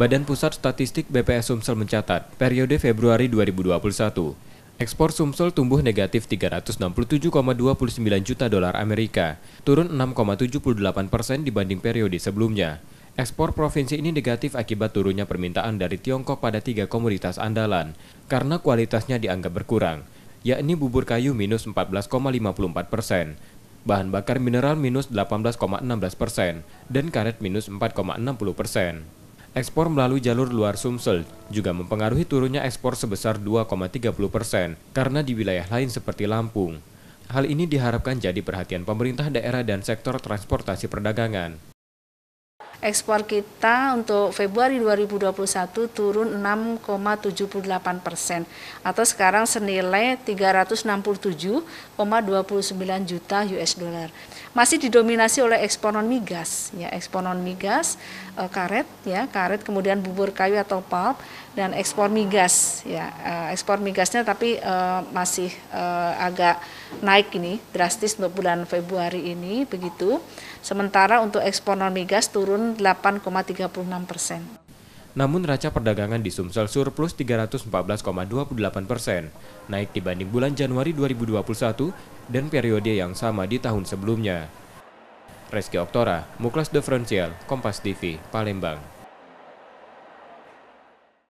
Badan Pusat Statistik BPS Sumsel mencatat, periode Februari 2021, ekspor Sumsel tumbuh negatif 367,29 juta dolar Amerika, turun 6,78 persen dibanding periode sebelumnya. Ekspor provinsi ini negatif akibat turunnya permintaan dari Tiongkok pada tiga komoditas andalan, karena kualitasnya dianggap berkurang, yakni bubur kayu minus 14,54 persen, bahan bakar mineral minus 18,16 persen, dan karet minus 4,60 persen. Ekspor melalui jalur luar Sumsel juga mempengaruhi turunnya ekspor sebesar 2,30 persen karena di wilayah lain seperti Lampung. Hal ini diharapkan jadi perhatian pemerintah daerah dan sektor transportasi perdagangan. Ekspor kita untuk Februari 2021 turun 6,78 persen atau sekarang senilai 367,29 juta US dollar. Masih didominasi oleh ekspor non migas, ya ekspor non migas e, karet, ya karet, kemudian bubur kayu atau pulp dan ekspor migas, ya e, eh, ekspor migasnya tapi e, masih e, agak naik ini drastis untuk bulan Februari ini begitu. Sementara untuk ekspor non migas turun 8,36 persen. Namun raca perdagangan di Sumsel surplus 314,28 persen, naik dibanding bulan Januari 2021 dan periode yang sama di tahun sebelumnya. Reski Oktora, Muklas Differential, Kompas TV, Palembang.